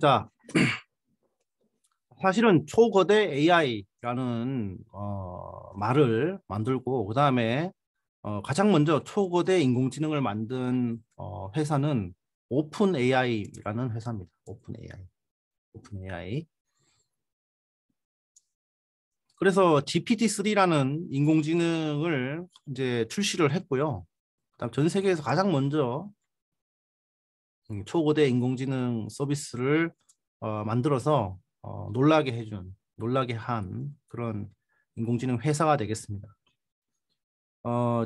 자, 사실은 초거대 AI라는 어, 말을 만들고 그 다음에 어, 가장 먼저 초거대 인공지능을 만든 어, 회사는 오픈 AI라는 회사입니다. 오픈 AI, 오픈 AI. 그래서 GPT-3라는 인공지능을 이제 출시를 했고요. 그다음 전 세계에서 가장 먼저 음, 초고대 인공지능 서비스를 어, 만들어서 어, 놀라게 해준, 놀라게 한 그런 인공지능 회사가 되겠습니다. 어,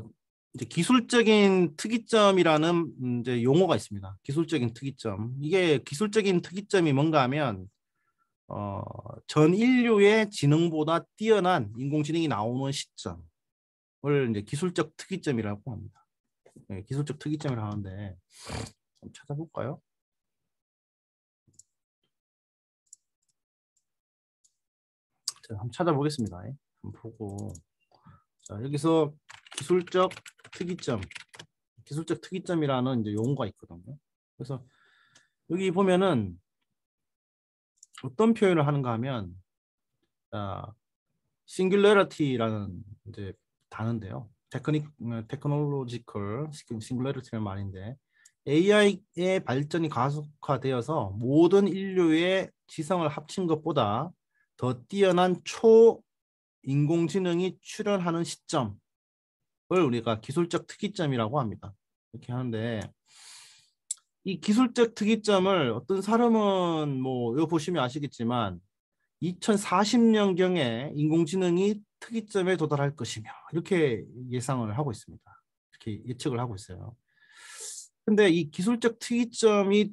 이제 기술적인 특이점이라는 음, 이제 용어가 있습니다. 기술적인 특이점. 이게 기술적인 특이점이 뭔가 하면 어, 전 인류의 지능보다 뛰어난 인공지능이 나오는 시점을 이제 기술적 특이점이라고 합니다. 네, 기술적 특이점이라고 하는데 한번 찾아볼까요? 자, 한번 찾아보겠습니다. 예, 한번 보고 자, 여기서 기술적 특이점 기술적 특이점이라는 이제 용어가 있거든요. 그래서 여기 보면은 어떤 표현을 하는가 하면 자, singularity라는 이제 단어인데요. 테크닉 테크놀로지컬 어, 싱글러리티는 말인데 AI의 발전이 가속화되어서 모든 인류의 지성을 합친 것보다 더 뛰어난 초 인공지능이 출현하는 시점을 우리가 기술적 특이점이라고 합니다. 이렇게 하는데 이 기술적 특이점을 어떤 사람은 뭐 이거 보시면 아시겠지만 2040년경에 인공지능이 특이점에 도달할 것이며 이렇게 예상을 하고 있습니다. 이렇게 예측을 하고 있어요. 근데 이 기술적 특이점이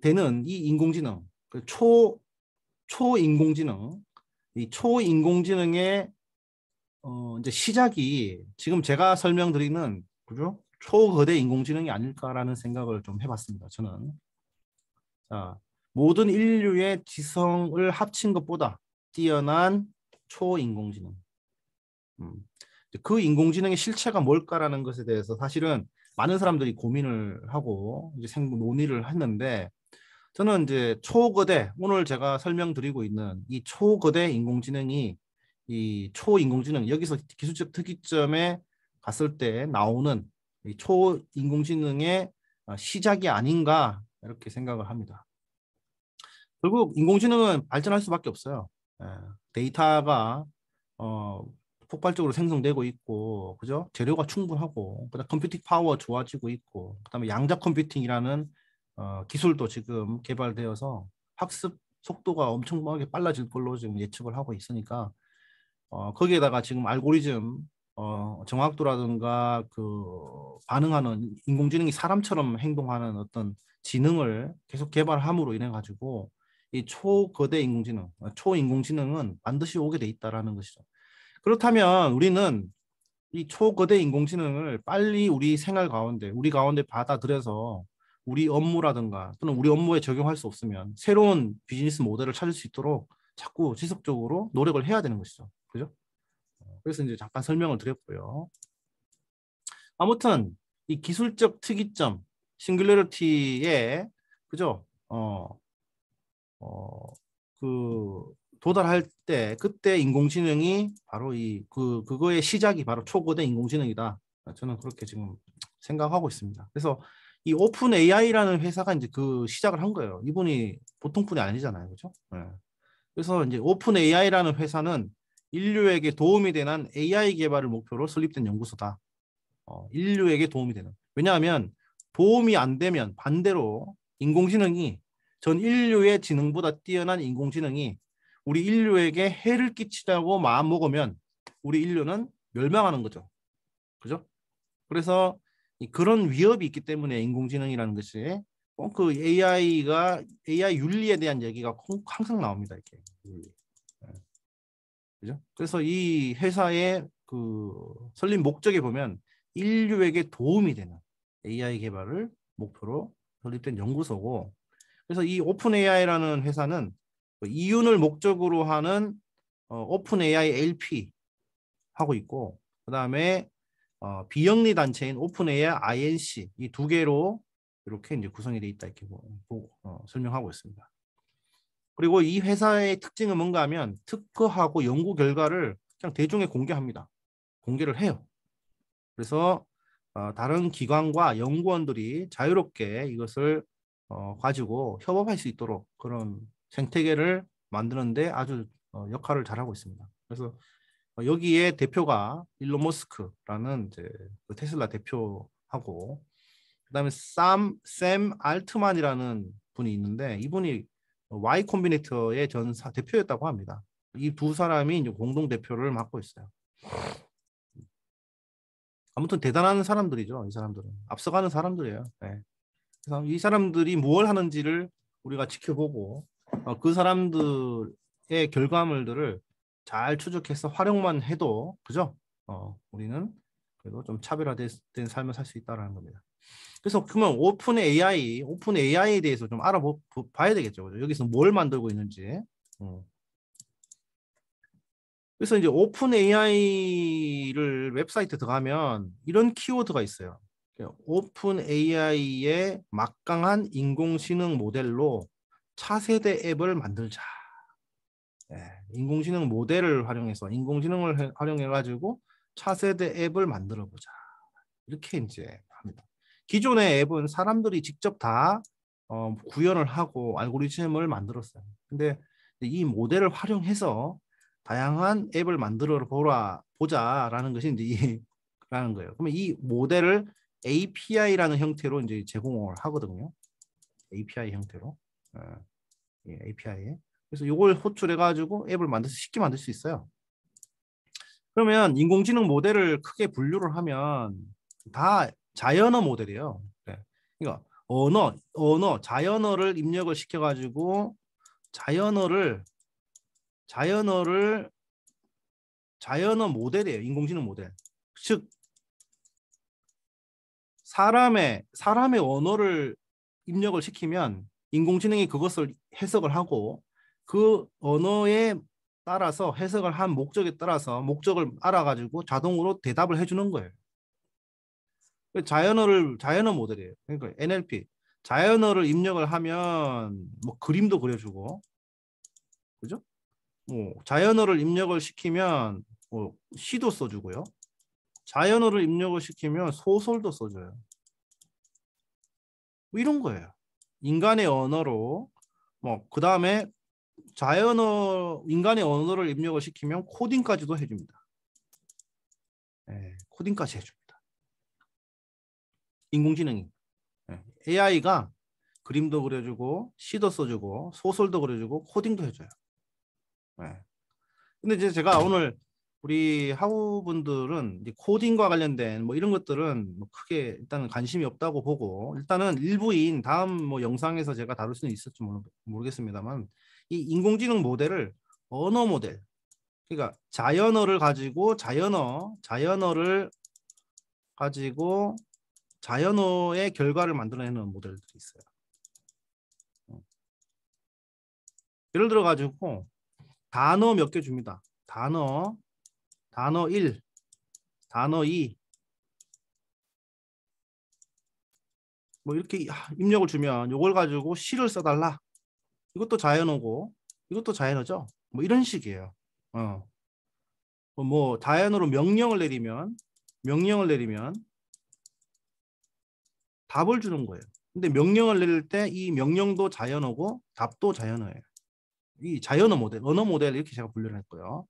되는 이 인공지능, 그 초 초인공지능, 이 초인공지능의 어 이제 시작이 지금 제가 설명드리는 그죠? 초거대 인공지능이 아닐까라는 생각을 좀 해봤습니다. 저는 자 모든 인류의 지성을 합친 것보다 뛰어난 초인공지능. 음. 그 인공지능의 실체가 뭘까라는 것에 대해서 사실은 많은 사람들이 고민을 하고 이제 생 논의를 했는데 저는 이제 초거대 오늘 제가 설명드리고 있는 이 초거대 인공지능이 이 초인공지능 여기서 기술적 특이점에 갔을 때 나오는 이 초인공지능의 아, 시작이 아닌가 이렇게 생각을 합니다. 결국 인공지능은 발전할 수밖에 없어요. 예, 데이터가 어, 폭발적으로 생성되고 있고 그죠 재료가 충분하고 그다음 컴퓨팅 파워 좋아지고 있고 그다음에 양자 컴퓨팅이라는 어, 기술도 지금 개발되어서 학습 속도가 엄청나게 빨라질 걸로 지금 예측을 하고 있으니까 어, 거기에다가 지금 알고리즘 어, 정확도라든가 그 반응하는 인공지능이 사람처럼 행동하는 어떤 지능을 계속 개발함으로 인해 가지고 이 초거대 인공지능, 어, 초인공지능은 반드시 오게 돼 있다라는 것이죠. 그렇다면 우리는 이 초거대 인공지능을 빨리 우리 생활 가운데, 우리 가운데 받아들여서 우리 업무라든가 또는 우리 업무에 적용할 수 없으면 새로운 비즈니스 모델을 찾을 수 있도록 자꾸 지속적으로 노력을 해야 되는 것이죠. 그죠? 그래서 이제 잠깐 설명을 드렸고요. 아무튼 이 기술적 특이점, 싱글레리티의 그죠? 어, 어, 그 도달할 때 그때 인공지능이 바로 이 그 그거의 시작이 바로 초고대 인공지능이다. 저는 그렇게 지금 생각하고 있습니다. 그래서 이 오픈 AI라는 회사가 이제 그 시작을 한 거예요. 이분이 보통 분이 아니잖아요, 그죠 네. 그래서 이제 오픈 AI라는 회사는 인류에게 도움이 되는 AI 개발을 목표로 설립된 연구소다. 어, 인류에게 도움이 되는. 왜냐하면 도움이 안 되면 반대로 인공지능이 전 인류의 지능보다 뛰어난 인공지능이 우리 인류에게 해를 끼치라고 마음 먹으면 우리 인류는 멸망하는 거죠. 그죠? 그래서 그런 위협이 있기 때문에 인공지능이라는 것이 그 AI가 AI 윤리에 대한 얘기가 항상 나옵니다. 이렇게. 예. 그죠? 그래서 이 회사의 그 설립 목적에 보면 인류에게 도움이 되는 AI 개발을 목표로 설립된 연구소고 그래서 이 오픈 AI라는 회사는 뭐 이윤을 목적으로 하는 어, 오픈 AI LP 하고 있고 그 다음에 어, 비영리 단체인 오픈 AI INC 이 두 개로 이렇게 이제 구성이 돼 있다 이렇게 뭐, 보고, 어, 설명하고 있습니다. 그리고 이 회사의 특징은 뭔가 하면 특허하고 연구 결과를 그냥 대중에 공개합니다. 공개를 해요. 그래서 어, 다른 기관과 연구원들이 자유롭게 이것을 어, 가지고 협업할 수 있도록 그런 생태계를 만드는데 아주 어, 역할을 잘하고 있습니다. 그래서 어, 여기에 대표가 일론 머스크라는 이제 그 테슬라 대표하고 그다음에 쌈, 샘 알트만이라는 분이 있는데 이분이 Y 콤비네이터의 전 대표였다고 합니다. 이 두 사람이 이제 공동 대표를 맡고 있어요. 아무튼 대단한 사람들이죠. 이 사람들은 앞서가는 사람들이에요. 네. 그래서 이 사람들이 무엇을 하는지를 우리가 지켜보고 어, 그 사람들의 결과물들을 잘 추적해서 활용만 해도 그죠? 어, 우리는 그래도 좀 차별화된 삶을 살 수 있다라는 겁니다. 그래서 그러면 오픈 AI, 오픈 AI에 대해서 좀 알아봐야 되겠죠. 그죠? 여기서 뭘 만들고 있는지. 어. 그래서 이제 오픈 AI를 웹사이트 들어가면 이런 키워드가 있어요. 오픈 AI의 막강한 인공지능 모델로 차세대 앱을 만들자. 예, 인공지능 모델을 활용해서 인공지능을 활용해 가지고 차세대 앱을 만들어 보자. 이렇게 이제 합니다. 기존의 앱은 사람들이 직접 다 어, 구현을 하고 알고리즘을 만들었어요. 근데 이 모델을 활용해서 다양한 앱을 만들어 보라 보자라는 것이 이제 이라는 거예요. 그러면 이 모델을 API라는 형태로 이제 제공을 하거든요. API 형태로. 어. 예, API에. 그래서 이걸 호출해가지고 앱을 만들 수 쉽게 만들 수 있어요. 그러면 인공지능 모델을 크게 분류를 하면 다 자연어 모델이에요. 네. 그러니까 언어, 언어, 자연어를 입력을 시켜가지고 자연어를 자연어를 자연어 모델이에요. 인공지능 모델. 즉 사람의 사람의 언어를 입력을 시키면 인공지능이 그것을 해석을 하고 그 언어에 따라서 해석을 한 목적에 따라서 목적을 알아가지고 자동으로 대답을 해주는 거예요. 그 자연어를 자연어 모델이에요. 그러니까 NLP 자연어를 입력을 하면 뭐 그림도 그려주고 그죠? 뭐 자연어를 입력을 시키면 뭐 시도 써주고요. 자연어를 입력을 시키면 소설도 써줘요. 뭐 이런 거예요. 인간의 언어로 뭐 그 다음에 자연어 인간의 언어를 입력을 시키면 코딩까지도 해줍니다. 네, 코딩까지 해줍니다. 인공지능이 네, 예, AI가 그림도 그려주고 시도 써주고 소설도 그려주고 코딩도 해줘요. 네. 근데 이제 제가 오늘 우리 하우분들은 코딩과 관련된 뭐 이런 것들은 뭐 크게 일단은 관심이 없다고 보고 일단은 일부인 다음 뭐 영상에서 제가 다룰 수는 있을지 모르, 모르겠습니다만 이 인공지능 모델을 언어 모델 그러니까 자연어를 가지고 자연어 자연어를 가지고 자연어의 결과를 만들어내는 모델들이 있어요. 어. 예를 들어 가지고 단어 몇 개 줍니다. 단어 단어 1, 단어 2. 뭐 이렇게 입력을 주면 이걸 가지고 시를 써달라. 이것도 자연어고 이것도 자연어죠. 뭐 이런 식이에요. 어. 뭐, 뭐 자연어로 명령을 내리면 명령을 내리면 답을 주는 거예요. 근데 명령을 내릴 때 이 명령도 자연어고 답도 자연어예요. 이 자연어 모델, 언어 모델 이렇게 제가 분류를 했고요.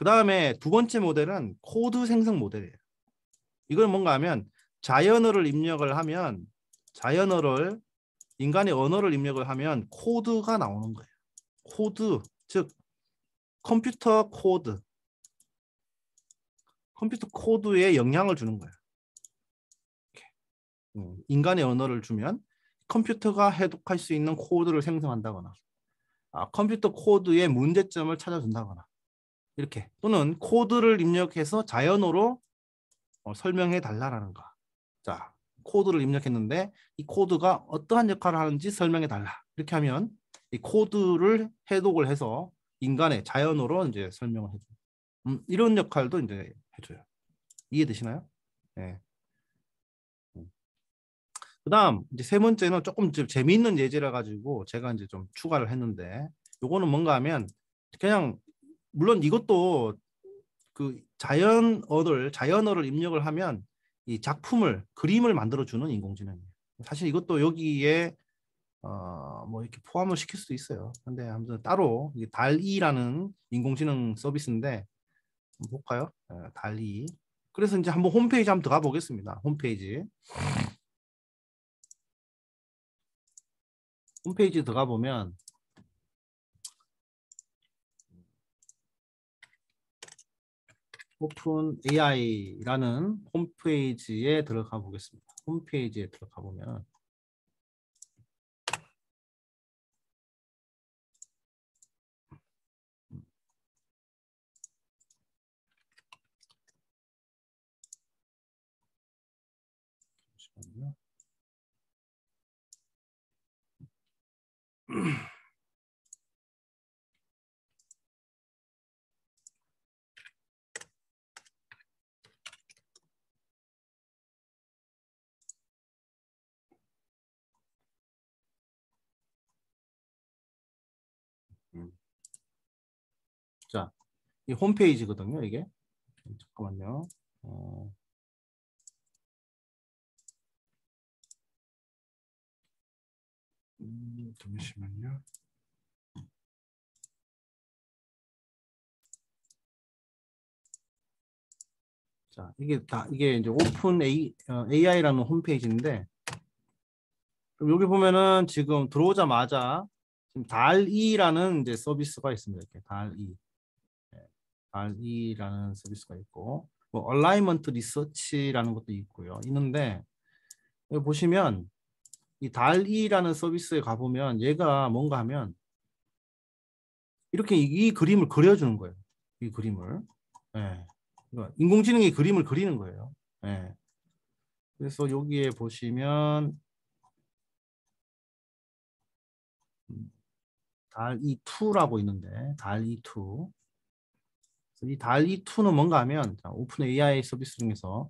그 다음에 두 번째 모델은 코드 생성 모델이에요. 이건 뭔가 하면 자연어를 입력을 하면 자연어를 인간의 언어를 입력을 하면 코드가 나오는 거예요. 코드 즉 컴퓨터 코드 컴퓨터 코드에 영향을 주는 거예요. 음, 인간의 언어를 주면 컴퓨터가 해독할 수 있는 코드를 생성한다거나 아, 컴퓨터 코드의 문제점을 찾아준다거나 이렇게 또는 코드를 입력해서 자연어로 어, 설명해 달라라는 거. 자, 코드를 입력했는데 이 코드가 어떠한 역할을 하는지 설명해 달라. 이렇게 하면 이 코드를 해독을 해서 인간의 자연어로 이제 설명을 해줘요. 음, 이런 역할도 이제 해줘요. 이해되시나요? 네. 그다음 이제 세 번째는 조금 좀 재미있는 예제라 가지고 제가 이제 좀 추가를 했는데 요거는 뭔가 하면 그냥 물론 이것도 그 자연어를 자연어를 입력을 하면 이 작품을 그림을 만들어 주는 인공지능이에요. 사실 이것도 여기에 어, 뭐 이렇게 포함을 시킬 수도 있어요. 근데 아무튼 따로 달이라는 인공지능 서비스인데 볼까요? 예, 달이. 그래서 이제 한번 홈페이지 한번 들어가 보겠습니다. 홈페이지. 홈페이지 들어가 보면 오픈 AI라는 홈페이지에 들어가 보겠습니다. 홈페이지에 들어가 보면 잠시만요. 이 홈페이지거든요. 이게 음, 잠깐만요. 어... 음, 잠시만요. 자, 이게 다 이게 이제 오픈 A, 어, AI라는 홈페이지인데 그럼 여기 보면은 지금 들어오자마자 지금 달이라는 이제 서비스가 있습니다. 이렇게 달이. E. RE라는 서비스가 있고 뭐 alignment research라는 것도 있고요. 있는데 여기 보시면 이 달이라는 서비스에 가보면 얘가 뭔가 하면 이렇게 이, 이 그림을 그려주는 거예요. 이 그림을. 예. 그러니까 인공지능이 그림을 그리는 거예요. 예. 그래서 여기에 보시면 음, 달이2라고 있는데 달이2 이 달리 2는 뭔가 하면 오픈 AI 서비스 중에서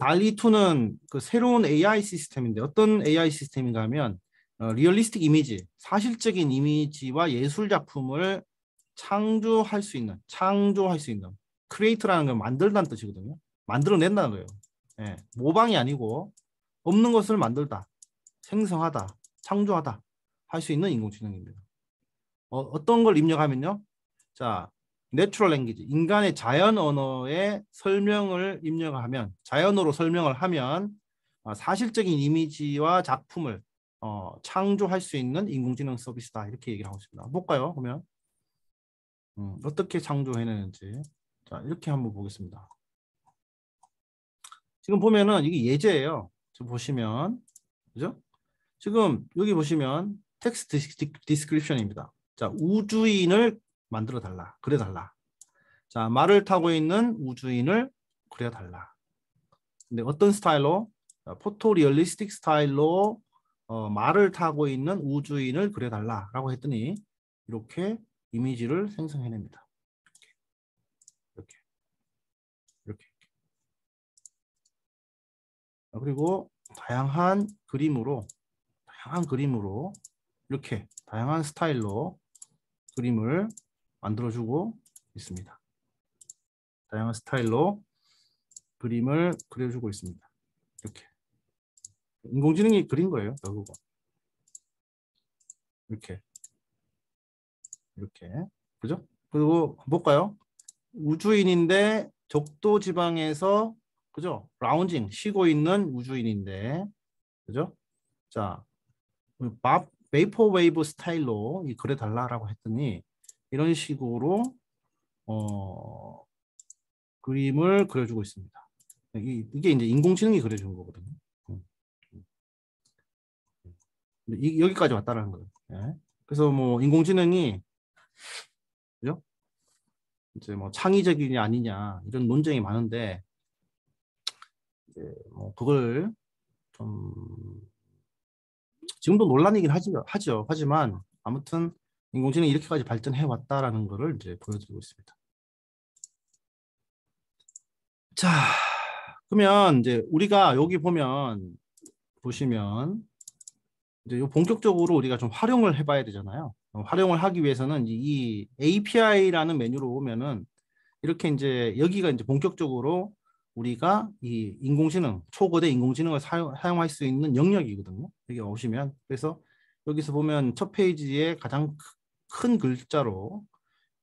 달리 2는 그 새로운 AI 시스템인데 어떤 AI 시스템인가 하면 어, 리얼리스틱 이미지, 사실적인 이미지와 예술 작품을 창조할 수 있는, 창조할 수 있는 크리에이터라는걸 만들다는 뜻이거든요. 만들어낸다는 거예요. 예, 모방이 아니고 없는 것을 만들다, 생성하다, 창조하다 할 수 있는 인공지능입니다. 어, 어떤 걸 입력하면요? 자, 내추럴 랭귀지 인간의 자연 언어에 설명을 입력하면 자연어로 설명을 하면 어, 사실적인 이미지와 작품을 어, 창조할 수 있는 인공지능 서비스다 이렇게 얘기를 하고 있습니다. 볼까요? 그러면 음, 어떻게 창조해내는지 자 이렇게 한번 보겠습니다. 지금 보면은 이게 예제예요. 지금 보시면 그죠? 지금 여기 보시면 텍스트 디스크립션입니다. 자 우주인을 만들어 달라. 그래 달라. 자, 말을 타고 있는 우주인을 그려 달라. 근데 어떤 스타일로? 포토 리얼리스틱 스타일로 어, 말을 타고 있는 우주인을 그려 달라라고 했더니 이렇게 이미지를 생성해냅니다. 이렇게. 이렇게. 아, 그리고 다양한 그림으로 다양한 그림으로 이렇게 다양한 스타일로 그림을 만들어주고 있습니다. 다양한 스타일로 그림을 그려주고 있습니다. 이렇게. 인공지능이 그린 거예요, 결국은. 이렇게. 이렇게. 그죠? 그리고 볼까요? 우주인인데 적도 지방에서 그죠? 라운징 쉬고 있는 우주인인데 그죠? 자, 밥 메이퍼 웨이브 스타일로 이 그래 달라라고 했더니 이런 식으로 어, 그림을 그려주고 있습니다. 이게 이제 인공지능이 그려주 거거든요. 음. 음. 이, 여기까지 왔다라는 거예요. 예. 그래서 뭐 인공지능이 그죠? 이제 뭐 창의적이냐 아니냐 이런 논쟁이 많은데 이제 뭐 그걸 좀 지금도 논란이긴 하지, 하죠. 하지만 아무튼 인공지능이 이렇게까지 발전해 왔다라는 것을 이제 보여드리고 있습니다. 자, 그러면 이제 우리가 여기 보면 보시면 이제 요 본격적으로 우리가 좀 활용을 해봐야 되잖아요. 활용을 하기 위해서는 이 API라는 메뉴로 보면은 이렇게 이제 여기가 이제 본격적으로 우리가 이 인공지능 초거대 인공지능을 사용, 사용할 수 있는 영역이거든요. 여기 오시면 그래서 여기서 보면 첫 페이지에 가장 큰 글자로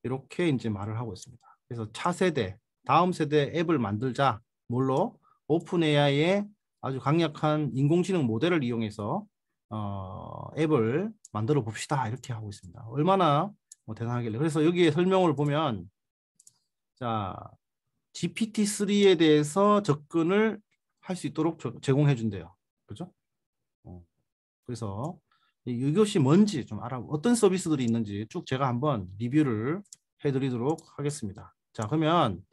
이렇게 이제 말을 하고 있습니다. 그래서 차세대, 다음 세대 앱을 만들자. 뭘로? 오픈 AI의 아주 강력한 인공지능 모델을 이용해서 어, 앱을 만들어 봅시다. 이렇게 하고 있습니다. 얼마나 뭐 대단하길래. 그래서 여기에 설명을 보면 자 GPT-3에 대해서 접근을 할 수 있도록 제공해 준대요. 그죠? 어. 그래서 이것이 뭔지 좀 알아 어떤 서비스들이 있는지 쭉 제가 한번 리뷰를 해드리도록 하겠습니다. 자 그러면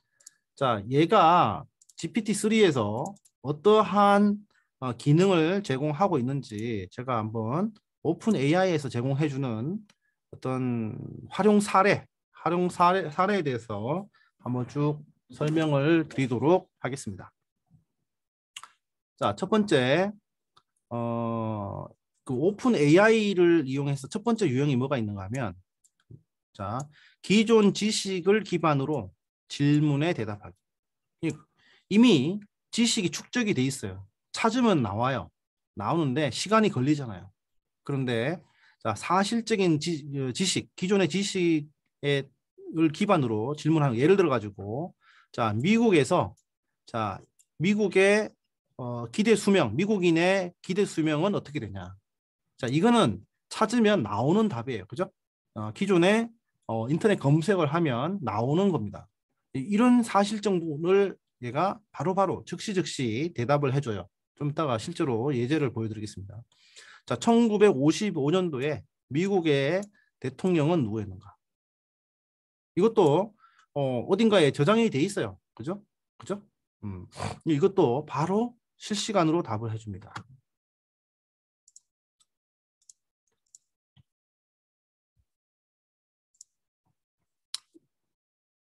자 얘가 GPT-3에서 어떠한 어, 기능을 제공하고 있는지 제가 한번 오픈 AI에서 제공해주는 어떤 활용 사례, 활용 사례, 사례에 대해서 한번 쭉 설명을 드리도록 하겠습니다. 자, 첫 번째, 어, 그 오픈 AI를 이용해서 첫 번째 유형이 뭐가 있는가 하면 자 기존 지식을 기반으로 질문에 대답하기. 이미 지식이 축적이 돼 있어요. 찾으면 나와요. 나오는데 시간이 걸리잖아요. 그런데 자, 사실적인 지, 어, 식 기존의 지식을 기반으로 질문하는 예를 들어 가지고 자 미국에서 자 미국의 어, 기대 수명 미국인의 기대 수명은 어떻게 되냐 자, 이거는 찾으면 나오는 답이에요. 그죠? 어, 기존에 어, 인터넷 검색을 하면 나오는 겁니다. 이런 사실 정보를 얘가 바로바로 바로 즉시 즉시 대답을 해줘요. 좀 이따가 실제로 예제를 보여드리겠습니다. 자, 1955년도에 미국의 대통령은 누구였는가? 이것도 어, 어딘가에 저장이 돼 있어요. 그죠? 그죠? 음, 이것도 바로 실시간으로 답을 해줍니다.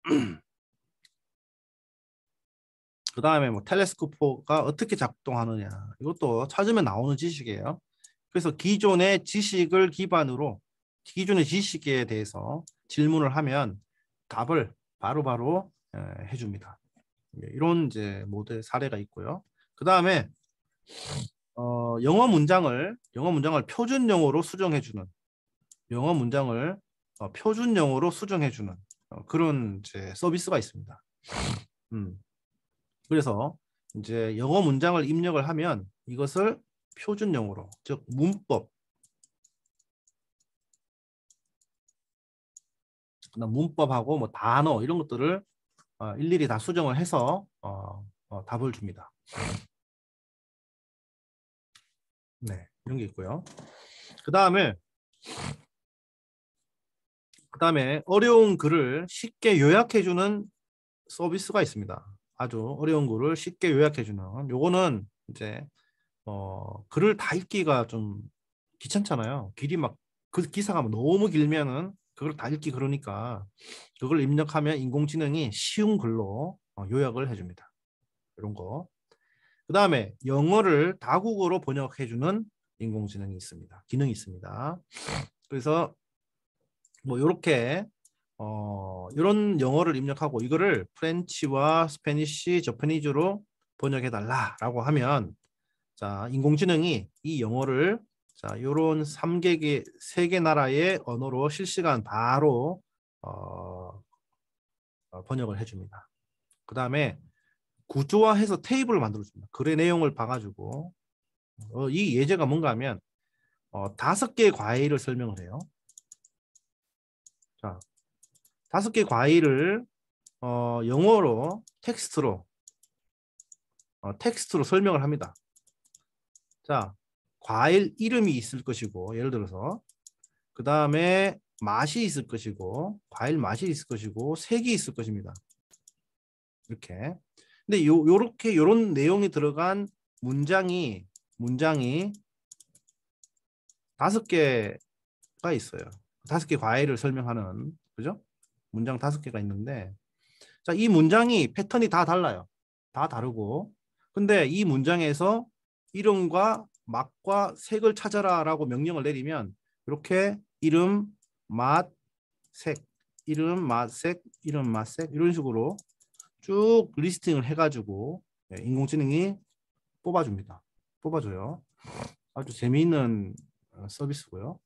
그 다음에 뭐 텔레스코프가 어떻게 작동하느냐 이것도 찾으면 나오는 지식이에요. 그래서 기존의 지식을 기반으로 기존의 지식에 대해서 질문을 하면 답을 바로바로 바로 해줍니다. 예, 이런 이제 모델 사례가 있고요. 그 다음에 어, 영어 문장을 영어 문장을 표준 영어로 수정해주는 영어 문장을 어, 표준 영어로 수정해주는 어, 그런 이제 서비스가 있습니다. 음. 그래서 이제 영어 문장을 입력을 하면 이것을 표준 영어로 즉 문법 문법하고 뭐 단어 이런 것들을 어, 일일이 다 수정을 해서 어, 어, 답을 줍니다. 네, 이런 게 있고요. 그 다음에 그다음에 어려운 글을 쉽게 요약해 주는 서비스가 있습니다. 아주 어려운 글을 쉽게 요약해 주는 요거는 이제 어, 글을 다 읽기가 좀 귀찮잖아요. 길이 막그 기사가 너무 길면은 그걸 다 읽기 그러니까 그걸 입력하면 인공지능이 쉬운 글로 어, 요약을 해줍니다. 이런 거. 그 다음에 영어를 다국어로 번역해주는 인공지능이 있습니다. 기능이 있습니다. 그래서 뭐 이렇게 어, 이런 영어를 입력하고 이거를 프렌치와 스페니쉬, 저페니즈로 번역해 달라라고 하면 자 인공지능이 이 영어를 자 이런 3개의 세개 나라의 언어로 실시간 바로 어, 어 번역을 해줍니다. 그 다음에 구조화해서 테이블을 만들어줍니다. 글의 내용을 봐가지고 어, 이 예제가 뭔가 하면 어, 다섯 개의 과일을 설명을 해요. 자, 다섯 개 과일을 어, 영어로 텍스트로 어, 텍스트로 설명을 합니다. 자, 과일 이름이 있을 것이고 예를 들어서 그 다음에 맛이 있을 것이고 과일 맛이 있을 것이고 색이 있을 것입니다. 이렇게. 근데 요 요렇게 요런 내용이 들어간 문장이 문장이 다섯 개가 있어요. 다섯 개과일을 설명하는 그죠? 문장 다섯 개가 있는데 자, 이 문장이 패턴이 다 달라요. 다 다르고 근데 이 문장에서 이름과 맛과 색을 찾아라라고 명령을 내리면 이렇게 이름, 맛, 색, 이름, 맛, 색, 이름, 맛, 색 이런 식으로 쭉 리스팅을 해가지고 예, 인공지능이 뽑아줍니다. 뽑아줘요. 아주 재미있는 어, 서비스고요.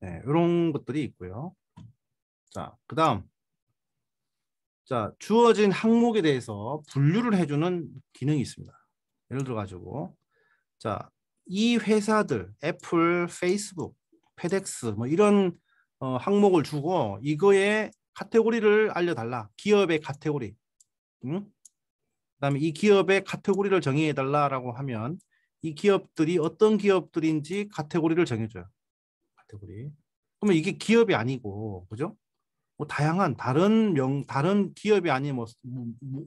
네, 이런 것들이 있고요. 자, 그 다음. 자, 주어진 항목에 대해서 분류를 해주는 기능이 있습니다. 예를 들어가지고, 자, 이 회사들, 애플, 페이스북, 페덱스, 뭐 이런 어, 항목을 주고, 이거에 카테고리를 알려달라. 기업의 카테고리. 응? 그 다음에 이 기업의 카테고리를 정의해달라라고 하면, 이 기업들이 어떤 기업들인지 카테고리를 정해줘요. 카테고리. 그러면 이게 기업이 아니고 그죠? 뭐 다양한 다른 명 다른 기업이 아닌 뭐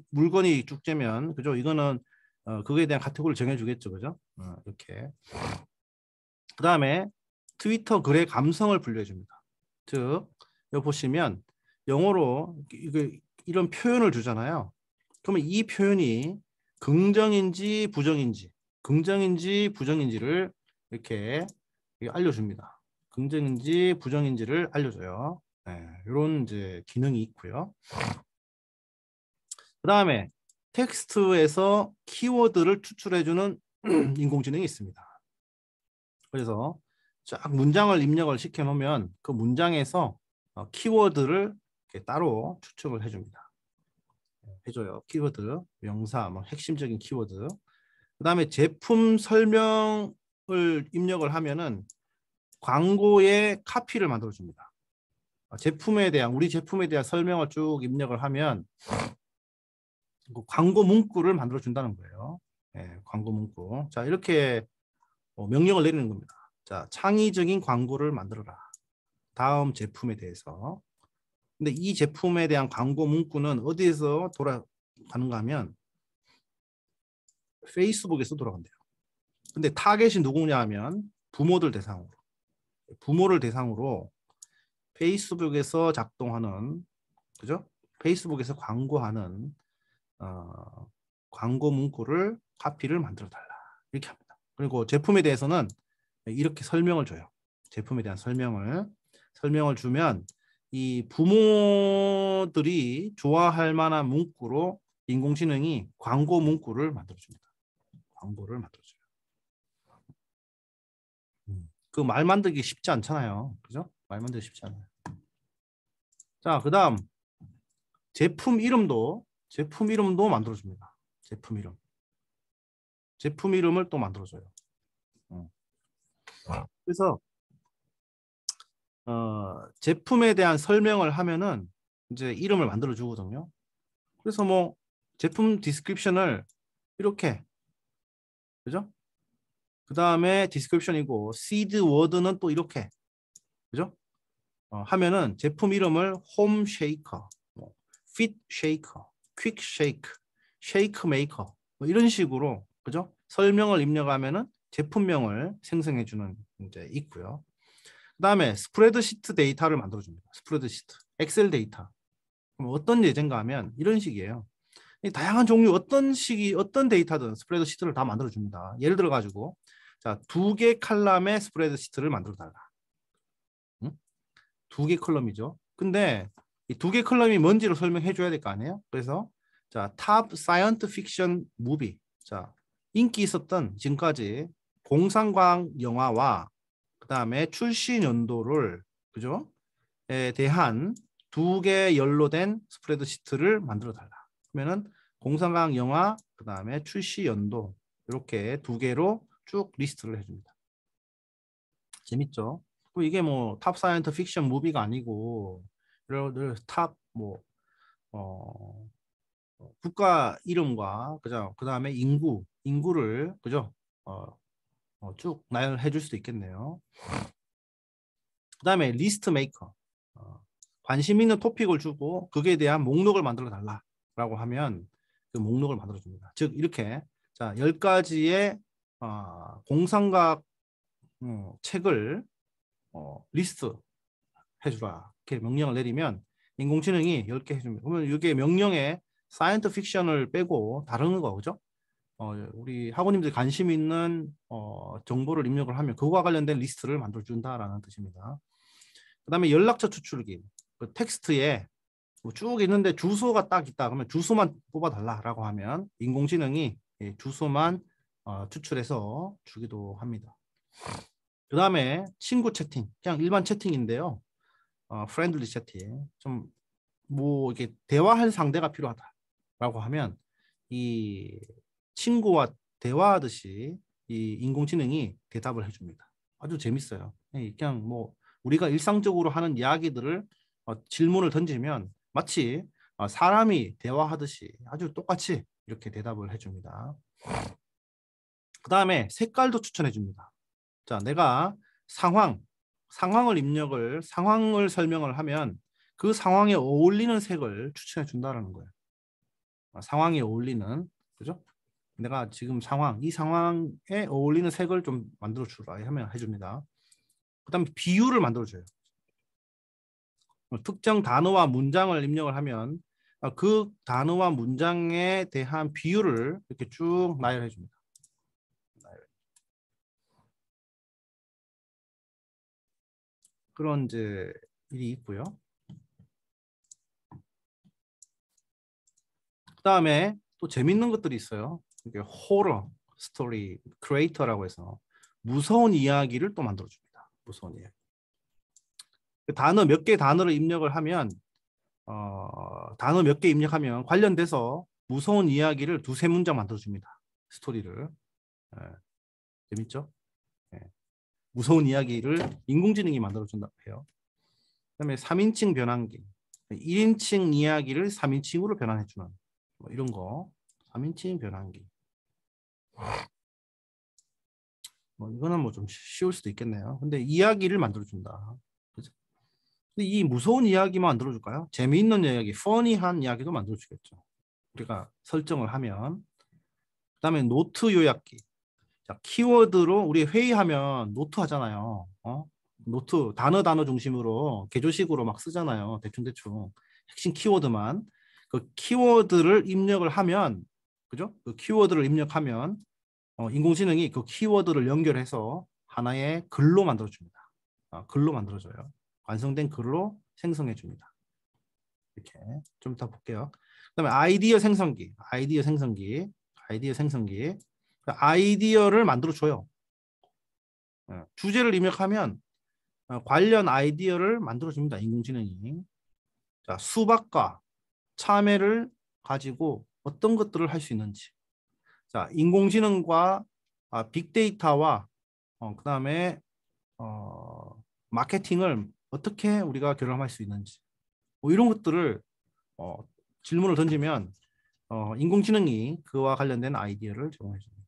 물건이 축제면 그죠? 이거는 어, 그거에 대한 카테고리를 정해주겠죠, 그죠? 어, 이렇게. 그 다음에 트위터 글의 감성을 분류해줍니다. 즉, 여기 보시면 영어로 이게 이런 표현을 주잖아요. 그러면 이 표현이 긍정인지 부정인지 긍정인지 부정인지를 이렇게 알려줍니다. 긍정인지 부정인지를 알려줘요. 네, 이런 이제 기능이 있고요. 그 다음에 텍스트에서 키워드를 추출해주는 인공지능이 있습니다. 그래서 쫙 문장을 입력을 시켜놓으면 그 문장에서 어, 키워드를 따로 추측을 해줍니다. 해줘요. 키워드, 명사, 뭐 핵심적인 키워드. 그 다음에 제품 설명을 입력을 하면은 광고의 카피를 만들어 줍니다. 어, 제품에 대한 우리 제품에 대한 설명을 쭉 입력을 하면 그 광고 문구를 만들어 준다는 거예요. 네, 광고 문구. 자 이렇게 어, 명령을 내리는 겁니다. 자 창의적인 광고를 만들어라. 다음 제품에 대해서. 근데 이 제품에 대한 광고 문구는 어디에서 돌아가는가 하면 페이스북에서 돌아간대요. 근데 타겟이 누구냐 하면 부모들 대상으로. 부모를 대상으로 페이스북에서 작동하는 그죠? 페이스북에서 광고하는 어, 광고 문구를 카피를 만들어 달라 이렇게 합니다. 그리고 제품에 대해서는 이렇게 설명을 줘요. 제품에 대한 설명을 설명을 주면 이 부모들이 좋아할 만한 문구로 인공지능이 광고 문구를 만들어 줍니다. 광고를 만들어. 그말 만들기 쉽지 않잖아요. 그죠? 말 만들기 쉽지 않아요. 자, 그다음 제품 이름도 제품 이름도 만들어 줍니다. 제품 이름. 제품 이름을 또 만들어 줘요. 어. 그래서 어, 제품에 대한 설명을 하면은 이제 이름을 만들어 주거든요. 그래서 뭐 제품 디스크립션을 이렇게 그죠? 그 다음에 디스크립션이고 시드 워드는 또 이렇게 그죠? 어, 하면은 제품 이름을 홈 쉐이커, 뭐, 핏 쉐이커, 퀵 쉐이크, 쉐이크 메이커 뭐 이런 식으로 그죠? 설명을 입력하면은 제품명을 생성해 주는 이제 있고요. 그다음에 스프레드시트 데이터를 만들어 줍니다. 스프레드시트, 엑셀 데이터. 그 어떤 예제인가 하면 이런 식이에요. 다양한 종류 어떤 식이 어떤 데이터든 스프레드시트를 다 만들어 줍니다. 예를 들어 가지고 자, 두 개 칼럼의 스프레드 시트를 만들어 달라. 응? 두개 컬럼이죠. 근데 이 두개 컬럼이 뭔지를 설명해 줘야 될 거 아니에요? 그래서 자, 탑 사이언트 픽션 무비. 자, 인기 있었던 지금까지 공상광 영화와 그다음에 출시 연도를 그죠? 에 대한 두개연로된 스프레드 시트를 만들어 달라. 그러면은 공상광 영화 그다음에 출시 연도 이렇게 두 개로 쭉 리스트를 해줍니다. 재밌죠? 또 이게 뭐 탑 사이언트 픽션 무비가 아니고 탑뭐 어, 어, 국가 이름과 그죠? 그 다음에 인구 인구를 그죠? 어, 어, 쭉 나열해 줄 수도 있겠네요. 그 다음에 리스트 메이커 어, 관심 있는 토픽을 주고 그에 대한 목록을 만들어 달라라고 하면 그 목록을 만들어 줍니다. 즉 이렇게 자 10가지의 어, 아, 공상각 어, 책을 어, 리스트 해주라 이렇게 명령을 내리면 인공지능이 10개 해줍니다. 그러면 이게 명령에 사이언트 픽션을 빼고 다른 거 그죠? 어, 우리 학우님들 관심 있는 어, 정보를 입력을 하면 그거와 관련된 리스트를 만들어 준다라는 뜻입니다. 그다음에 연락처 추출기 그 텍스트에 뭐 쭉 있는데 주소가 딱 있다 그러면 주소만 뽑아달라라고 하면 인공지능이 예, 주소만 어, 추출해서 주기도 합니다. 그 다음에 친구 채팅, 그냥 일반 채팅인데요. 어, 프렌들리 채팅, 좀 뭐 이게 렇 대화할 상대가 필요하다라고 하면 이 친구와 대화하듯이 이 인공지능이 대답을 해줍니다. 아주 재밌어요. 예, 그냥 뭐 우리가 일상적으로 하는 이야기들을 어, 질문을 던지면 마치 어, 사람이 대화하듯이 아주 똑같이 이렇게 대답을 해줍니다. 그 다음에 색깔도 추천해 줍니다. 자, 내가 상황, 상황을 입력을, 상황을 설명을 하면 그 상황에 어울리는 색을 추천해 준다라는 거예요. 아, 상황에 어울리는, 그죠? 내가 지금 상황, 이 상황에 어울리는 색을 좀 만들어 주라 하면 해줍니다. 그 다음에 비유를 만들어 줘요. 어, 특정 단어와 문장을 입력을 하면 아, 그 단어와 문장에 대한 비유를 이렇게 쭉 나열해 줍니다. 그런 이제 일이 있고요. 그 다음에 또 재밌는 것들이 있어요. 이게 호러 스토리 크리에이터라고 해서 무서운 이야기를 또 만들어줍니다. 무서운 이야기. 그 단어 몇 개 단어를 입력을 하면 어, 단어 몇 개 입력하면 관련돼서 무서운 이야기를 두세 문장 만들어줍니다. 스토리를. 네. 재밌죠? 무서운 이야기를 인공지능이 만들어준다고 해요. 그다음에 3인칭 변환기, 1인칭 이야기를 3인칭으로 변환해주는 뭐 이런 거, 3인칭 변환기. 뭐 이거는 뭐 좀 쉬울 수도 있겠네요. 근데 이야기를 만들어준다. 그죠? 근데 이 무서운 이야기만 만들어줄까요? 재미있는 이야기, 펀니한 이야기도 만들어주겠죠. 우리가 설정을 하면. 그다음에 노트 요약기. 그러니까 키워드로 우리 회의하면 노트 하잖아요. 어? 노트 단어 단어 중심으로 개조식으로 막 쓰잖아요. 대충 대충 핵심 키워드만 그 키워드를 입력을 하면 그죠? 그 키워드를 입력하면 어, 인공지능이 그 키워드를 연결해서 하나의 글로 만들어 줍니다. 어, 아, 글로 만들어 져요 완성된 글로 생성해 줍니다. 이렇게 좀 더 볼게요. 그다음에 아이디어 생성기, 아이디어 생성기, 아이디어 생성기. 그러니까 아이디어를 만들어 줘요. 네. 주제를 입력하면 어, 관련 아이디어를 만들어 줍니다. 인공지능이. 자, 수박과 참외를 가지고 어떤 것들을 할 수 있는지. 자, 인공지능과 아, 빅데이터와 어, 그다음에 어, 마케팅을 어떻게 우리가 결합할 수 있는지. 뭐 이런 것들을 어, 질문을 던지면 어, 인공지능이 그와 관련된 아이디어를 제공해 줍니다.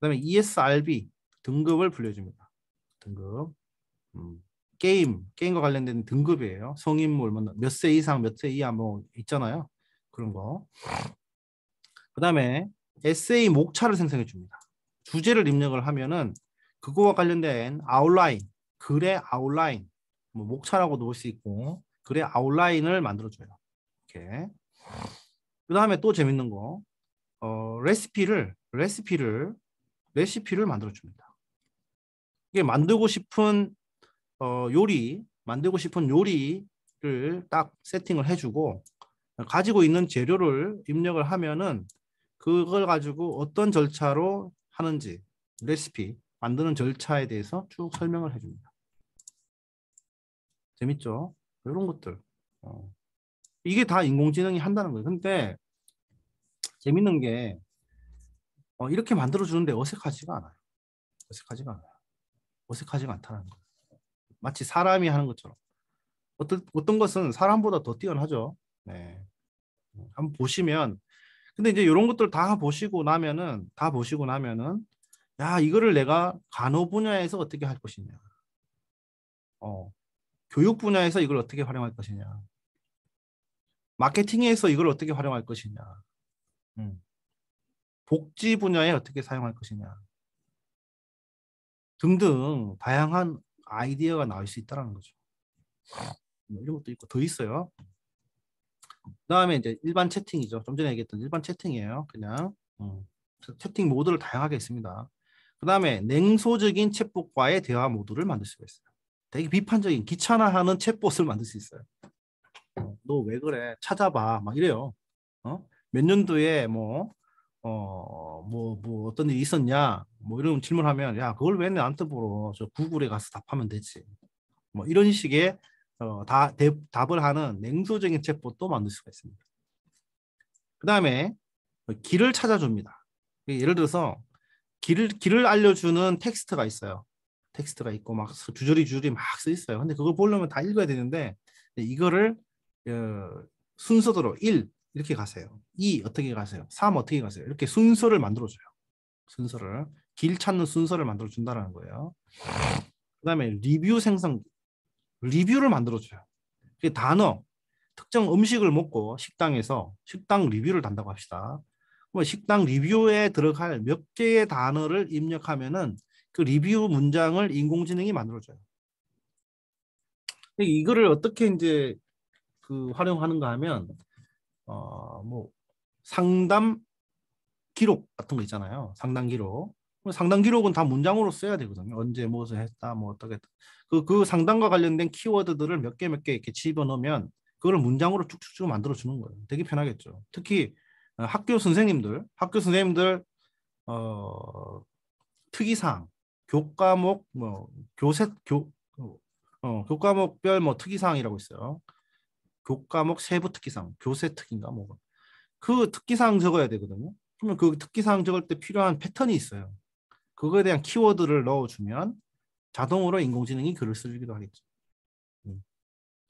그다음에 ESRB 등급을 불려줍니다. 등급. 음. 게임, 게임과 관련된 등급이에요. 성인물, 뭐 몇세 이상, 몇 세 이하 뭐 있잖아요. 그런 거. 그 다음에 에세이 목차를 생성해 줍니다. 주제를 입력을 하면은 그거와 관련된 아웃라인, 글의 아웃라인, 뭐 목차라고 놓을 수 있고 글의 아웃라인을 만들어줘요. 이렇게. 그 다음에 또 재밌는 거, 어, 레시피를 레시피를 레시피를 만들어줍니다. 이게 만들고 싶은 어, 요리, 만들고 싶은 요리를 딱 세팅을 해주고 가지고 있는 재료를 입력을 하면은 그걸 가지고 어떤 절차로 하는지 레시피 만드는 절차에 대해서 쭉 설명을 해줍니다. 재밌죠? 이런 것들. 어. 이게 다 인공지능이 한다는 거예요. 근데 재밌는 게 어, 이렇게 만들어 주는데 어색하지가 않아요. 어색하지가 않아요. 어색하지가 않다는 거예요. 마치 사람이 하는 것처럼. 어떤 어떤 것은 사람보다 더 뛰어나죠. 네. 한번 보시면 근데 이제 이런 것들 다 보시고 나면은 다 보시고 나면은 야 이거를 내가 간호 분야에서 어떻게 할 것이냐, 어 교육 분야에서 이걸 어떻게 활용할 것이냐, 마케팅에서 이걸 어떻게 활용할 것이냐, 음. 복지 분야에 어떻게 사용할 것이냐 등등 다양한 아이디어가 나올 수 있다는 라 거죠. 뭐 이런 것도 있고 더 있어요. 그다음에 이제 일반 채팅이죠. 좀 전에 얘기했던 일반 채팅이에요. 그냥 어, 채팅 모드를 다양하게 있습니다. 그다음에 냉소적인 챗봇과의 대화 모드를 만들 수가 있어요. 되게 비판적인 귀찮아하는 챗봇을 만들 수 있어요. 어, 너왜 그래? 찾아봐. 막 이래요. 어? 몇 년도에 뭐 어, 뭐, 뭐, 어떤 일이 있었냐? 뭐 이런 질문하면, 을 야, 그걸 왜내한테 보러 저 구글에 가서 답하면 되지. 뭐 이런 식의 어, 다, 대, 답을 하는 냉소적인 챗봇도 만들 수가 있습니다. 그 다음에 길을 찾아줍니다. 예를 들어서 길을, 길을 알려주는 텍스트가 있어요. 텍스트가 있고 막 주저리 주저리 막써 있어요. 근데 그걸 보려면 다 읽어야 되는데 이거를 어, 순서대로 1, 이렇게 가세요. 2 어떻게 가세요? 3 어떻게 가세요? 이렇게 순서를 만들어줘요. 순서를. 길 찾는 순서를 만들어준다는 거예요. 그 다음에 리뷰 생성 리뷰를 만들어줘요. 그 단어, 특정 음식을 먹고 식당에서 식당 리뷰를 단다고 합시다. 뭐 식당 리뷰에 들어갈 몇 개의 단어를 입력하면은 그 리뷰 문장을 인공지능이 만들어줘요. 이거를 어떻게 이제 그 활용하는가 하면 어, 뭐 상담 기록 같은 거 있잖아요. 상담 기록. 상담 기록은 다 문장으로 써야 되거든요. 언제 무엇을 했다, 뭐 어떻게 했다. 그, 그 상담과 관련된 키워드들을 몇 개 몇개 몇개 이렇게 집어넣으면 그걸 문장으로 쭉쭉쭉 만들어 주는 거예요. 되게 편하겠죠. 특히 어, 학교 선생님들, 학교 선생님들 어, 특이사항, 교과목, 뭐 교세 교 어, 교과목별 뭐 특이사항이라고 있어요. 교과목 세부 특기상, 교세 특인가 뭐가. 그 특기상 적어야 되거든요. 그러면 그 특기상 적을 때 필요한 패턴이 있어요. 그거에 대한 키워드를 넣어주면 자동으로 인공지능이 글을 쓰기도 하겠죠. 음.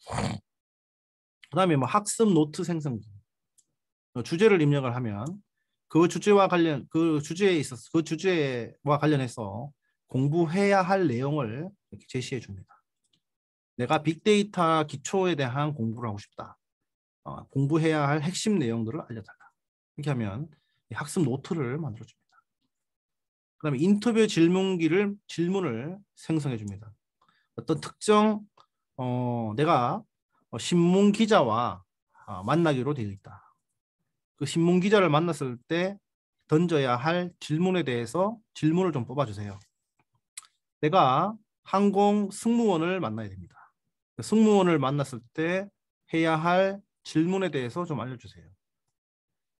그 다음에 뭐 학습 노트 생성기. 주제를 입력을 하면 그 주제와 관련, 그 주제에 있어서, 그 주제와 관련해서 공부해야 할 내용을 이렇게 제시해 줍니다. 내가 빅데이터 기초에 대한 공부를 하고 싶다. 어, 공부해야 할 핵심 내용들을 알려달라. 이렇게 하면 학습 노트를 만들어줍니다. 그 다음에 인터뷰 질문기를 질문을 생성해 줍니다. 어떤 특정 어, 내가 어, 신문 기자와 어, 만나기로 되어 있다. 그 신문 기자를 만났을 때 던져야 할 질문에 대해서 질문을 좀 뽑아주세요. 내가 항공 승무원을 만나야 됩니다. 그 승무원을 만났을 때 해야 할 질문에 대해서 좀 알려주세요.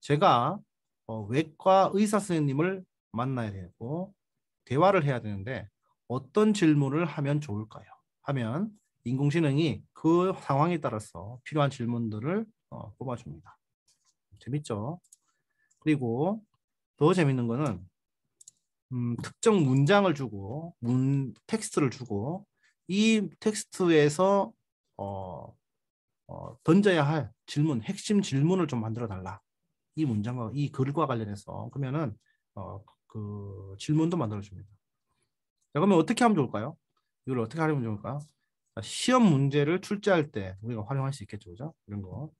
제가 어, 외과 의사 선생님을 만나야 되고 대화를 해야 되는데 어떤 질문을 하면 좋을까요? 하면 인공지능이 그 상황에 따라서 필요한 질문들을 어, 뽑아줍니다. 재밌죠? 그리고 더 재밌는 거는 음, 특정 문장을 주고 문 텍스트를 주고 이 텍스트에서 어, 어, 던져야 할 질문, 핵심 질문을 좀 만들어 달라. 이 문장과 이 글과 관련해서 그러면은 어, 그 질문도 만들어 줍니다. 자, 그러면 어떻게 하면 좋을까요? 이걸 어떻게 하면 좋을까요? 시험 문제를 출제할 때 우리가 활용할 수 있겠죠, 그죠? 이런 거.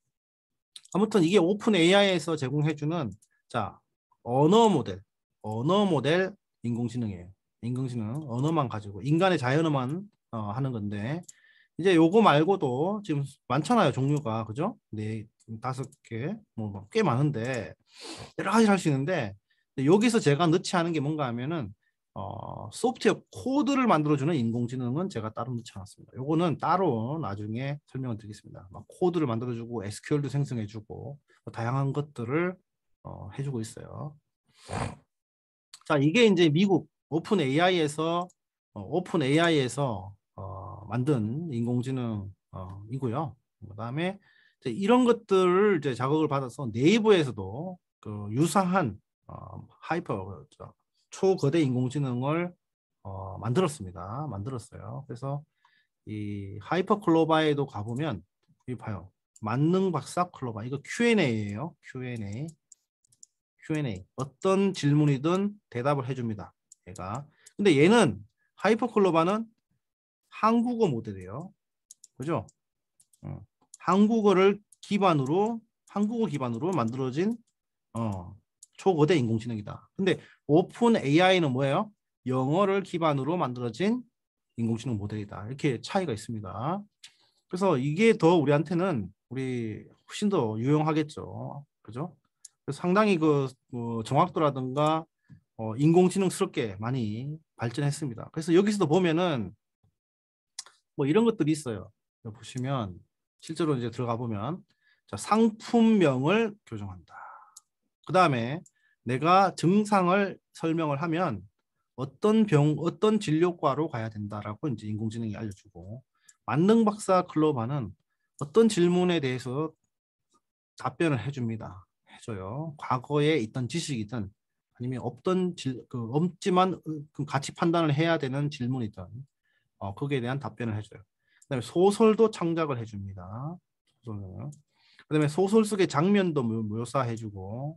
아무튼 이게 오픈 AI에서 제공해주는 자 언어 모델, 언어 모델 인공지능이에요. 인공지능 언어만 가지고 인간의 자연어만 어, 하는 건데 이제 요거 말고도 지금 많잖아요 종류가 그죠? 네 음, 다섯 개 뭐꽤 뭐, 많은데 여러 가지 할 수 있는데 여기서 제가 넣지 않은 게 뭔가 하면은 어, 소프트웨어 코드를 만들어주는 인공지능은 제가 따로 넣지 않았습니다. 요거는 따로 나중에 설명을 드리겠습니다. 막 코드를 만들어주고 SQL도 생성해주고 뭐 다양한 것들을 어, 해주고 있어요. 자 이게 이제 미국 오픈 AI에서 어, 오픈 AI에서 어, 만든 인공지능이고요. 그다음에 이런 것들을 이제 자극을 받아서 네이버에서도 그 유사한 어, 하이퍼 그렇죠. 초거대 인공지능을 어, 만들었습니다. 만들었어요. 그래서 이 하이퍼 클로바에도 가보면 이 봐요. 만능 박사 클로바 이거 Q&A예요. Q&A Q&A 어떤 질문이든 대답을 해줍니다. 얘가 근데 얘는 하이퍼 클로바는 한국어 모델이에요. 그죠? 어, 한국어를 기반으로 한국어 기반으로 만들어진 어, 초거대 인공지능이다. 근데 오픈 AI는 뭐예요? 영어를 기반으로 만들어진 인공지능 모델이다. 이렇게 차이가 있습니다. 그래서 이게 더 우리한테는 우리 훨씬 더 유용하겠죠. 그죠? 상당히 그뭐 정확도라든가 어, 인공지능스럽게 많이 발전했습니다. 그래서 여기서도 보면은 뭐 이런 것들이 있어요. 보시면 실제로 이제 들어가 보면 자, 상품명을 교정한다. 그 다음에 내가 증상을 설명을 하면 어떤 병, 어떤 진료과로 가야 된다라고 이제 인공지능이 알려주고 만능 박사 글로바는 어떤 질문에 대해서 답변을 해줍니다. 해줘요. 과거에 있던 지식이든 아니면 없던 질, 그 없지만 그 같이 판단을 해야 되는 질문이든 어, 거기에 대한 답변을 해줘요. 그다음에 소설도 창작을 해줍니다. 소설은. 그다음에 소설 속의 장면도 묘사해주고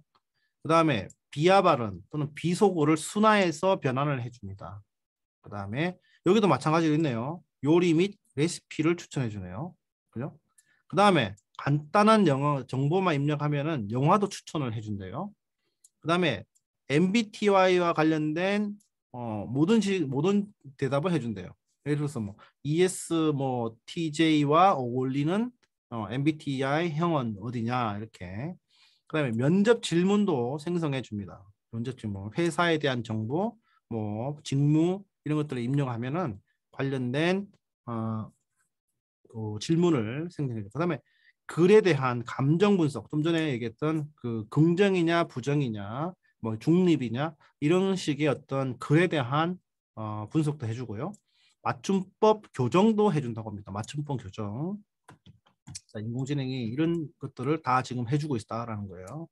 그다음에 비하 발언 또는 비속어를 순화해서 변환을 해줍니다. 그다음에 여기도 마찬가지로 있네요. 요리 및 레시피를 추천해 주네요. 그죠? 그다음에 간단한 영어 정보만 입력하면은 영화도 추천을 해 준대요. 그다음에 MBTI와 관련된 어, 모든 시, 모든 대답을 해 준대요. 예를 들어서 뭐 ES 뭐 TJ와 어울리는 어, MBTI 형은 어디냐 이렇게 그다음에 면접 질문도 생성해 줍니다. 면접 질문 뭐 회사에 대한 정보 뭐 직무 이런 것들을 입력하면은 관련된 어, 그 질문을 생성해요. 그다음에 글에 대한 감정 분석 좀 전에 얘기했던 그 긍정이냐 부정이냐 뭐 중립이냐 이런 식의 어떤 글에 대한 어, 분석도 해주고요. 맞춤법 교정도 해준다고 합니다. 맞춤법 교정. 자, 인공지능이 이런 것들을 다 지금 해주고 있다라는 거예요.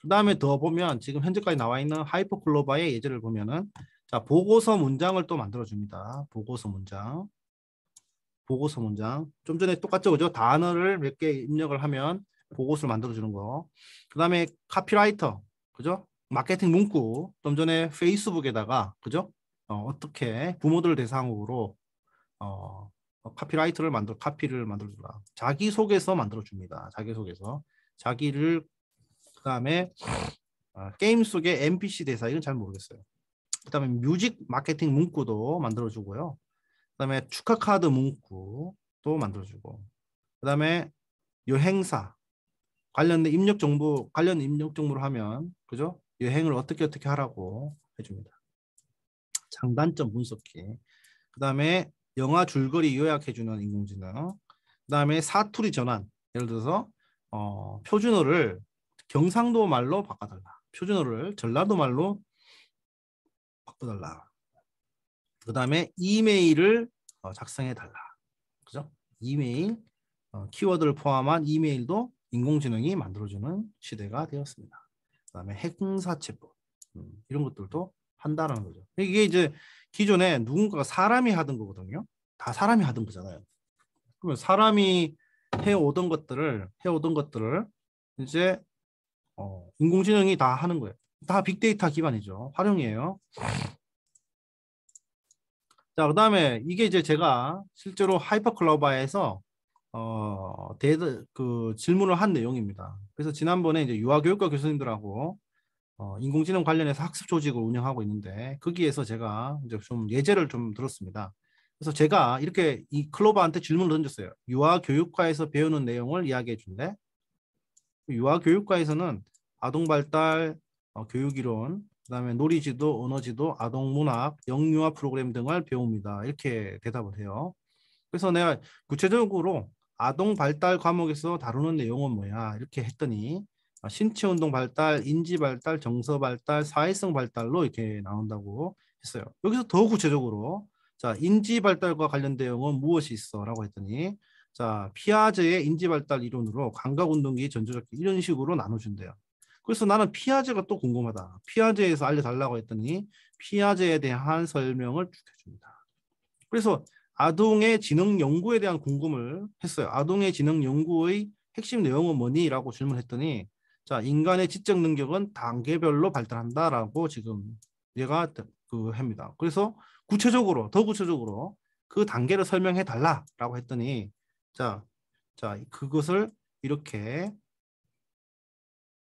그 다음에 더 보면 지금 현재까지 나와 있는 하이퍼클로바의 예제를 보면은 자 보고서 문장을 또 만들어줍니다. 보고서 문장. 보고서 문장. 좀 전에 똑같죠, 그죠? 단어를 몇 개 입력을 하면 보고서를 만들어주는 거. 그 다음에 카피라이터, 그죠? 마케팅 문구. 좀 전에 페이스북에다가, 그죠? 어, 떻게 부모들 대상으로 어, 어, 카피라이트를 만들 카피를 만들어주라. 자기 소개서 만들어줍니다. 자기 소개서 자기를 그 다음에 어, 아, 게임 속의 NPC 대사 이건 잘 모르겠어요. 그 다음에 뮤직 마케팅 문구도 만들어주고요. 그 다음에 축하 카드 문구도 만들어주고 그 다음에 여행사 관련된 입력 정보 관련 입력 정보를 하면 그죠? 여행을 어떻게 어떻게 하라고 해줍니다. 장단점 분석기. 그 다음에 영화 줄거리 요약해주는 인공지능. 그 다음에 사투리 전환. 예를 들어서 어, 표준어를 경상도 말로 바꿔달라. 표준어를 전라도 말로 바꿔달라. 그 다음에 이메일을 어, 작성해달라. 그죠? 이메일, 어, 키워드를 포함한 이메일도 인공지능이 만들어주는 시대가 되었습니다. 그 다음에 행사 체포 음, 이런 것들도 한다라는 거죠. 이게 이제 기존에 누군가가 사람이 하던 거거든요. 다 사람이 하던 거잖아요. 그러면 사람이 해오던 것들을 해오던 것들을 이제 어, 인공지능이 다 하는 거예요. 다 빅데이터 기반이죠. 활용이에요. 자, 그다음에 이게 이제 제가 실제로 하이퍼클로바에서 어, 대, 그 질문을 한 내용입니다. 그래서 지난번에 이제 유아교육과 교수님들하고 어, 인공지능 관련해서 학습 조직을 운영하고 있는데 거기에서 제가 이제 좀 예제를 좀 들었습니다. 그래서 제가 이렇게 이 클로버한테 질문을 던졌어요. 유아 교육과에서 배우는 내용을 이야기해 준대. 유아 교육과에서는 아동 발달, 어, 교육 이론, 그다음에 놀이지도, 언어지도, 아동 문학, 영유아 프로그램 등을 배웁니다. 이렇게 대답을 해요. 그래서 내가 구체적으로 아동 발달 과목에서 다루는 내용은 뭐야? 이렇게 했더니 아, 신체 운동 발달, 인지 발달, 정서 발달, 사회성 발달로 이렇게 나온다고 했어요. 여기서 더 구체적으로 자 인지 발달과 관련된 용은 무엇이 있어라고 했더니 자 피아제의 인지 발달 이론으로 감각 운동기 전조적기 이런 식으로 나눠준대요. 그래서 나는 피아제가 또 궁금하다. 피아제에서 알려달라고 했더니 피아제에 대한 설명을 쭉 해줍니다. 그래서 아동의 지능 연구에 대한 궁금을 했어요. 아동의 지능 연구의 핵심 내용은 뭐니? 라고 질문했더니 자, 인간의 지적 능력은 단계별로 발달한다라고 지금 얘가 그 합니다. 그래서 구체적으로 더 구체적으로 그 단계를 설명해 달라라고 했더니 자, 자 그것을 이렇게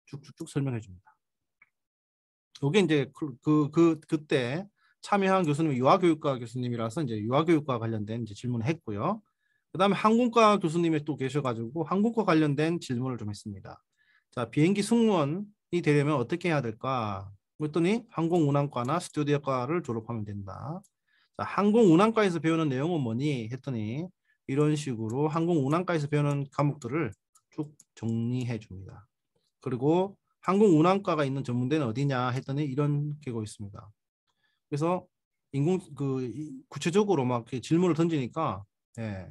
쭉쭉쭉 설명해 줍니다. 이게 이제 그, 그, 그 그때 참여한 교수님이 유아교육과 교수님이라서 이제 유아교육과 관련된 이제 질문을 했고요. 그다음에 항공과 교수님이 또 계셔가지고 항공과 관련된 질문을 좀 했습니다. 자, 비행기 승무원이 되려면 어떻게 해야 될까? 그랬더니 항공운항과나 스튜디오과를 졸업하면 된다. 자, 항공운항과에서 배우는 내용은 뭐니? 했더니 이런 식으로 항공운항과에서 배우는 과목들을 쭉 정리해 줍니다. 그리고 항공운항과가 있는 전문대는 어디냐 했더니 이런 게고 있습니다. 그래서 인공 그 구체적으로 막 질문을 던지니까 예,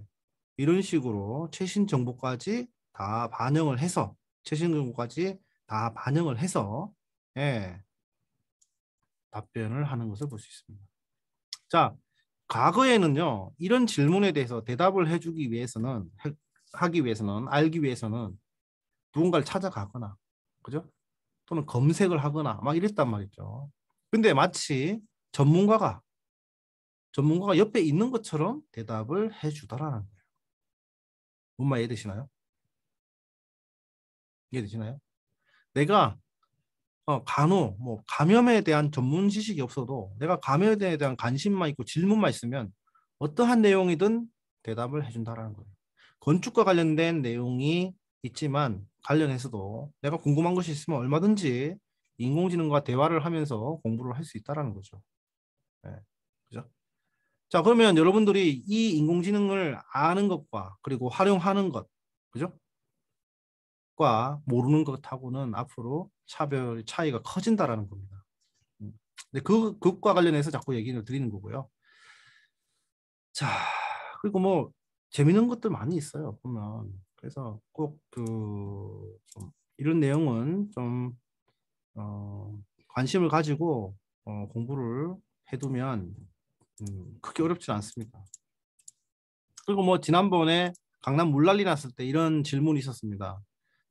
이런 식으로 최신 정보까지 다 반영을 해서 최신근고까지 다 반영을 해서 예, 답변을 하는 것을 볼 수 있습니다. 자, 과거에는요. 이런 질문에 대해서 대답을 해주기 위해서는 하기 위해서는 알기 위해서는 누군가를 찾아가거나 그죠? 또는 검색을 하거나 막 이랬단 말이죠. 근데 마치 전문가가 전문가가 옆에 있는 것처럼 대답을 해주더라는 거예요. 뭔말 이해되시나요? 이해되시나요? 내가 어, 간호, 뭐 감염에 대한 전문 지식이 없어도 내가 감염에 대한 관심만 있고 질문만 있으면 어떠한 내용이든 대답을 해준다라는 거예요. 건축과 관련된 내용이 있지만 관련해서도 내가 궁금한 것이 있으면 얼마든지 인공지능과 대화를 하면서 공부를 할 수 있다라는 거죠. 네. 그죠? 자, 그러면 여러분들이 이 인공지능을 아는 것과 그리고 활용하는 것, 그죠? 과 모르는 것하고는 앞으로 차별 차이가 커진다라는 겁니다. 음. 근데 그 그과 관련해서 자꾸 얘기를 드리는 거고요. 자 그리고 뭐 재밌는 것들 많이 있어요 보면 그래서 꼭그 이런 내용은 좀 어, 관심을 가지고 어, 공부를 해두면 음, 크게 어렵지 않습니다. 그리고 뭐 지난번에 강남 물난리 났을 때 이런 질문이 있었습니다.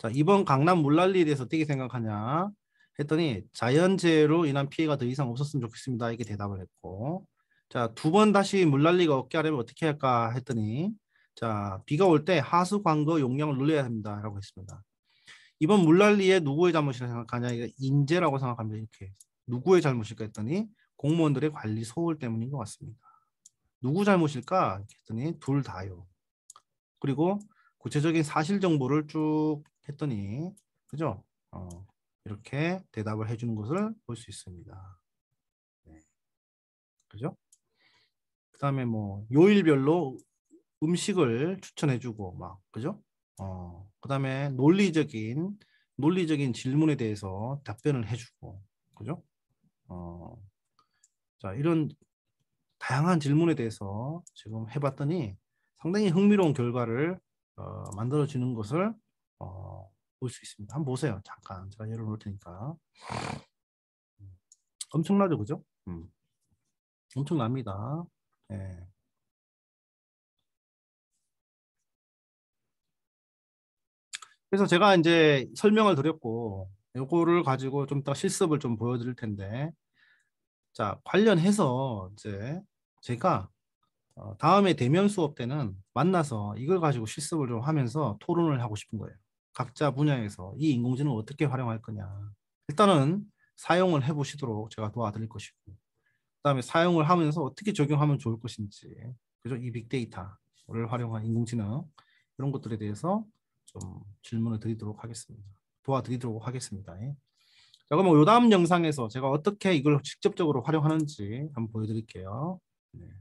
자 이번 강남 물난리에 대해서 어떻게 생각하냐 했더니 자연재해로 인한 피해가 더 이상 없었으면 좋겠습니다 이렇게 대답을 했고 자 두 번 다시 물난리가 없게 하려면 어떻게 할까 했더니 자 비가 올 때 하수 관거 용량을 늘려야 합니다 라고 했습니다 이번 물난리에 누구의 잘못이라 고 생각하냐 인재라고 생각합니다 이렇게 누구의 잘못일까 했더니 공무원들의 관리 소홀 때문인 것 같습니다 누구 잘못일까 했더니 둘 다요 그리고 구체적인 사실 정보를 쭉 했더니 그죠? 어, 이렇게 대답을 해주는 것을 볼 수 있습니다. 네. 그죠? 그 다음에 뭐 요일별로 음식을 추천해주고 막 그죠? 어, 그 다음에 논리적인 논리적인 질문에 대해서 답변을 해주고 그죠? 어, 자 이런 다양한 질문에 대해서 지금 해봤더니 상당히 흥미로운 결과를 어, 만들어지는 것을 어, 볼 수 있습니다. 한번 보세요. 잠깐 제가 열어놓을 테니까. 음, 엄청나죠, 그죠? 음. 엄청납니다. 네. 그래서 제가 이제 설명을 드렸고 요거를 가지고 좀 더 실습을 좀 보여드릴 텐데 자 관련해서 이제 제가 어, 다음에 대면 수업 때는 만나서 이걸 가지고 실습을 좀 하면서 토론을 하고 싶은 거예요. 각자 분야에서 이 인공지능을 어떻게 활용할 거냐 일단은 사용을 해보시도록 제가 도와드릴 것이고 그다음에 사용을 하면서 어떻게 적용하면 좋을 것인지 그죠 이 빅데이터를 활용한 인공지능 이런 것들에 대해서 좀 질문을 드리도록 하겠습니다 도와드리도록 하겠습니다 예. 자 그러면 요 다음 영상에서 제가 어떻게 이걸 직접적으로 활용하는지 한번 보여드릴게요 네.